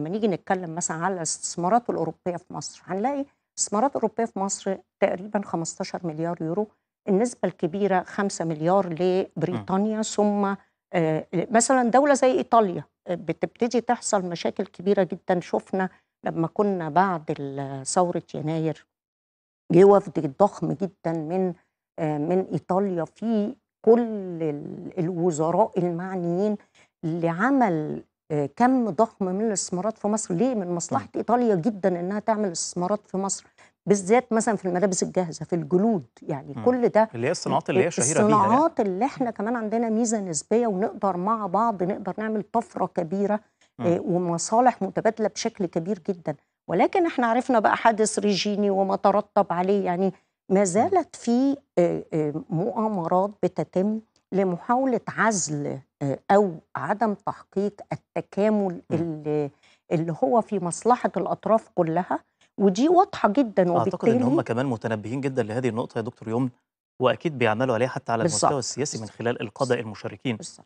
لما نيجي نتكلم مثلا على الاستثمارات الأوروبية في مصر هنلاقي الاستثمارات الأوروبية في مصر تقريبا 15 مليار يورو النسبة الكبيرة 5 مليار لبريطانيا م. ثم آه، مثلا دولة زي إيطاليا آه، بتبتدي تحصل مشاكل كبيرة جدا شفنا لما كنا بعد ثورة يناير جه وفد ضخم جدا من آه، من إيطاليا في كل الوزراء المعنيين لعمل آه، كم ضخم من الاستثمارات في مصر ليه من مصلحة إيطاليا جدا إنها تعمل استثمارات في مصر بالذات مثلا في الملابس الجاهزة في الجلود يعني م. كل ده اللي هي الصناعات اللي هي شهيرة بيها يعني. الصناعات اللي احنا كمان عندنا ميزة نسبية ونقدر مع بعض نقدر نعمل طفرة كبيرة م. آه، ومصالح متبادلة بشكل كبير جدا ولكن احنا عرفنا بقى حادث ريجيني وما ترتب عليه يعني ما زالت في آه، مؤامرات بتتم لمحاولة عزل او عدم تحقيق التكامل اللي, اللي هو في مصلحه الاطراف كلها ودي واضحه جدا وبالتالي اعتقد ان هم كمان متنبهين جدا لهذه النقطه يا دكتور يمن واكيد بيعملوا عليها حتى على بالزبط. المستوى السياسي من خلال القضاء المشاركين بالزبط.